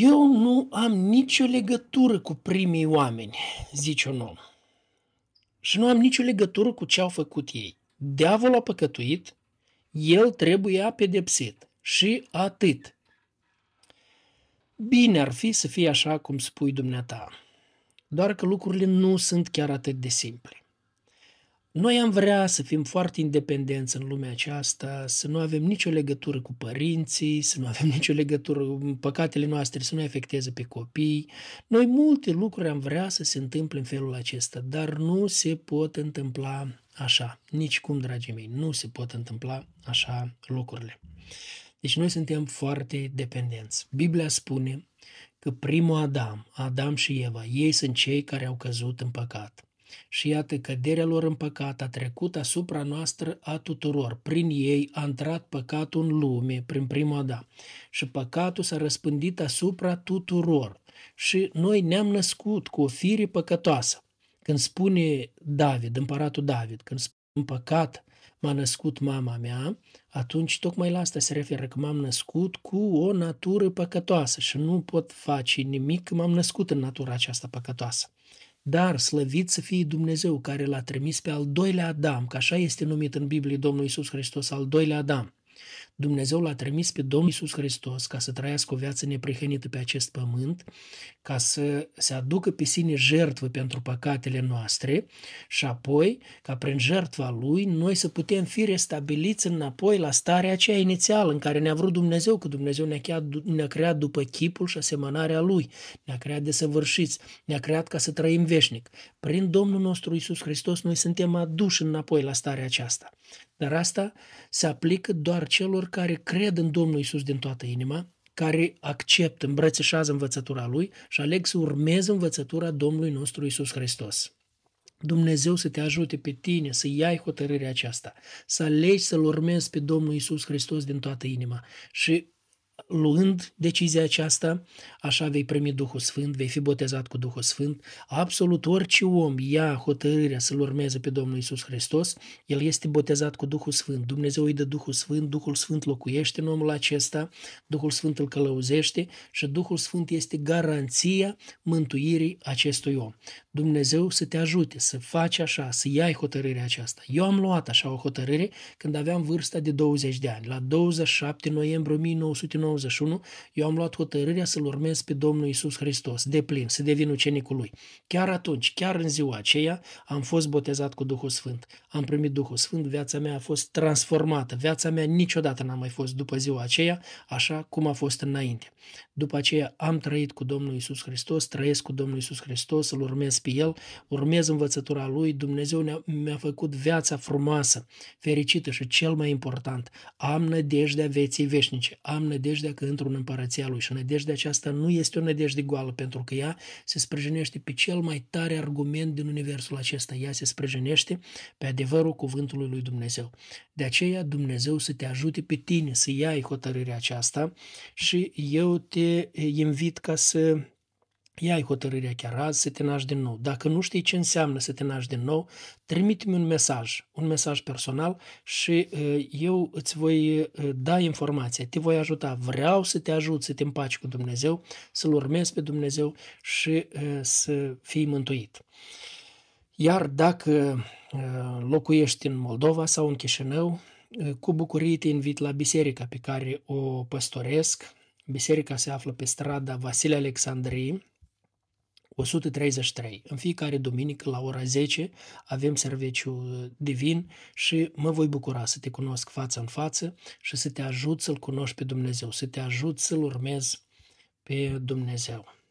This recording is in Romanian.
Eu nu am nicio legătură cu primii oameni, zice un om. Și nu am nicio legătură cu ce au făcut ei. Diavolul a păcătuit, el trebuia pedepsit. Și atât. Bine ar fi să fie așa cum spui dumneata, doar că lucrurile nu sunt chiar atât de simple. Noi am vrea să fim foarte independenți în lumea aceasta, să nu avem nicio legătură cu părinții, să nu avem nicio legătură cu păcatele noastre, să nu afecteze pe copii. Noi multe lucruri am vrea să se întâmple în felul acesta, dar nu se pot întâmpla așa. Nici cum, dragii mei, nu se pot întâmpla așa lucrurile. Deci noi suntem foarte dependenți. Biblia spune că primul Adam, Adam și Eva, ei sunt cei care au căzut în păcat. Și iată căderea lor în păcat a trecut asupra noastră a tuturor. Prin ei a intrat păcatul în lume, prin prima Adam. Și păcatul s-a răspândit asupra tuturor. Și noi ne-am născut cu o fire păcătoasă. Când spune David, împăratul David, când spune în păcat m-a născut mama mea, atunci tocmai la asta se referă, că m-am născut cu o natură păcătoasă și nu pot face nimic că m-am născut în natura aceasta păcătoasă. Dar slăvit să fie Dumnezeu care l-a trimis pe al doilea Adam, că așa este numit în Biblie Domnul Isus Hristos, al doilea Adam, Dumnezeu l-a trimis pe Domnul Iisus Hristos ca să trăiască o viață neprihănită pe acest pământ, ca să se aducă pe sine jertvă pentru păcatele noastre și apoi, ca prin jertva lui, noi să putem fi restabiliți înapoi la starea aceea inițială în care ne-a vrut Dumnezeu, că Dumnezeu ne-a creat, ne creat după chipul și asemănarea lui, ne-a creat de săvârșiți, ne-a creat ca să trăim veșnic. Prin Domnul nostru Iisus Hristos noi suntem aduși înapoi la starea aceasta. Dar asta se aplică doar celor celor care cred în Domnul Isus din toată inima, care acceptă, îmbrățișează învățătura Lui și aleg să urmeze învățătura Domnului nostru Isus Hristos. Dumnezeu să te ajute pe tine să iai hotărârea aceasta, să alegi să-L urmezi pe Domnul Isus Hristos din toată inima și luând decizia aceasta, așa vei primi Duhul Sfânt, vei fi botezat cu Duhul Sfânt. Absolut orice om ia hotărârea să-L urmeze pe Domnul Isus Hristos, el este botezat cu Duhul Sfânt. Dumnezeu îi dă Duhul Sfânt, Duhul Sfânt locuiește în omul acesta, Duhul Sfânt îl călăuzește și Duhul Sfânt este garanția mântuirii acestui om. Dumnezeu să te ajute să faci așa, să iai hotărârea aceasta. Eu am luat așa o hotărâre când aveam vârsta de 20 de ani. La 27 noiembrie 1991 eu am luat hotărârea să-L urmez pe Domnul Isus Hristos de plin, să devin ucenicul Lui. Chiar atunci, chiar în ziua aceea, am fost botezat cu Duhul Sfânt. Am primit Duhul Sfânt, viața mea a fost transformată. Viața mea niciodată n-a mai fost după ziua aceea așa cum a fost înainte. După aceea am trăit cu Domnul Isus Hristos, trăiesc cu Domnul Isus Hristos, îl urmez pe el, urmez învățătura lui, Dumnezeu mi-a făcut viața frumoasă, fericită și cel mai important, am nădejdea vieții veșnice, am nădejdea că într-un împărăția lui și nădejdea aceasta nu este o nădejde goală, pentru că ea se sprijinește pe cel mai tare argument din universul acesta, ea se sprijinește, pe adevărul cuvântului lui Dumnezeu. De aceea Dumnezeu să te ajute pe tine să iai hotărârea aceasta și eu te invit ca să ia ai hotărârea chiar azi să te naști din nou. Dacă nu știi ce înseamnă să te naști din nou, trimite-mi un mesaj, un mesaj personal și uh, eu îți voi uh, da informația, te voi ajuta. Vreau să te ajut să te împaci cu Dumnezeu, să-L urmezi pe Dumnezeu și uh, să fii mântuit. Iar dacă locuiești în Moldova sau în Chișinău, cu bucurie te invit la biserica pe care o păstoresc. Biserica se află pe strada Vasile Alexandrii, 133. În fiecare duminică la ora 10 avem serviciu divin și mă voi bucura să te cunosc față în față și să te ajut să-L cunoști pe Dumnezeu, să te ajut să-L urmezi pe Dumnezeu.